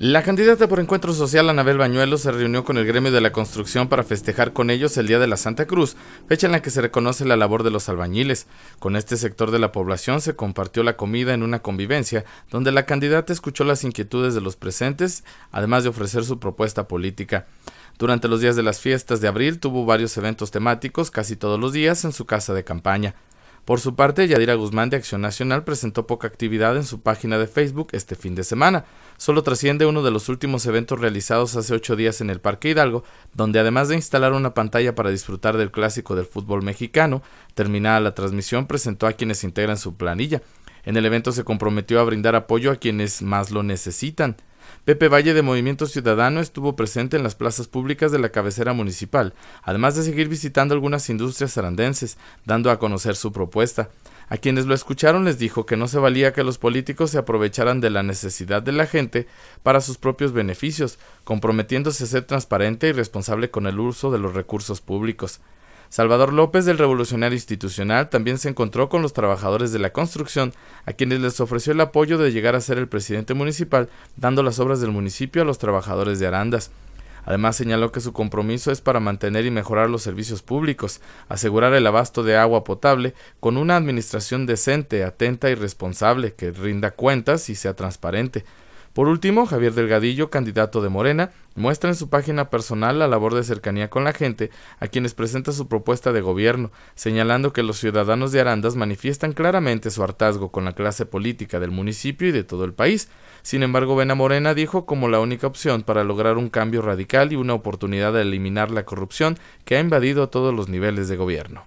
La candidata por Encuentro Social, Anabel Bañuelo, se reunió con el gremio de la construcción para festejar con ellos el Día de la Santa Cruz, fecha en la que se reconoce la labor de los albañiles. Con este sector de la población se compartió la comida en una convivencia, donde la candidata escuchó las inquietudes de los presentes, además de ofrecer su propuesta política. Durante los días de las fiestas de abril tuvo varios eventos temáticos casi todos los días en su casa de campaña. Por su parte, Yadira Guzmán de Acción Nacional presentó poca actividad en su página de Facebook este fin de semana. Solo trasciende uno de los últimos eventos realizados hace ocho días en el Parque Hidalgo, donde además de instalar una pantalla para disfrutar del clásico del fútbol mexicano, terminada la transmisión presentó a quienes integran su planilla. En el evento se comprometió a brindar apoyo a quienes más lo necesitan. Pepe Valle de Movimiento Ciudadano estuvo presente en las plazas públicas de la cabecera municipal, además de seguir visitando algunas industrias arandenses, dando a conocer su propuesta. A quienes lo escucharon les dijo que no se valía que los políticos se aprovecharan de la necesidad de la gente para sus propios beneficios, comprometiéndose a ser transparente y responsable con el uso de los recursos públicos. Salvador López, del revolucionario institucional, también se encontró con los trabajadores de la construcción, a quienes les ofreció el apoyo de llegar a ser el presidente municipal, dando las obras del municipio a los trabajadores de Arandas. Además señaló que su compromiso es para mantener y mejorar los servicios públicos, asegurar el abasto de agua potable con una administración decente, atenta y responsable, que rinda cuentas y sea transparente. Por último, Javier Delgadillo, candidato de Morena, muestra en su página personal la labor de cercanía con la gente a quienes presenta su propuesta de gobierno, señalando que los ciudadanos de Arandas manifiestan claramente su hartazgo con la clase política del municipio y de todo el país. Sin embargo, Vena Morena dijo como la única opción para lograr un cambio radical y una oportunidad de eliminar la corrupción que ha invadido todos los niveles de gobierno.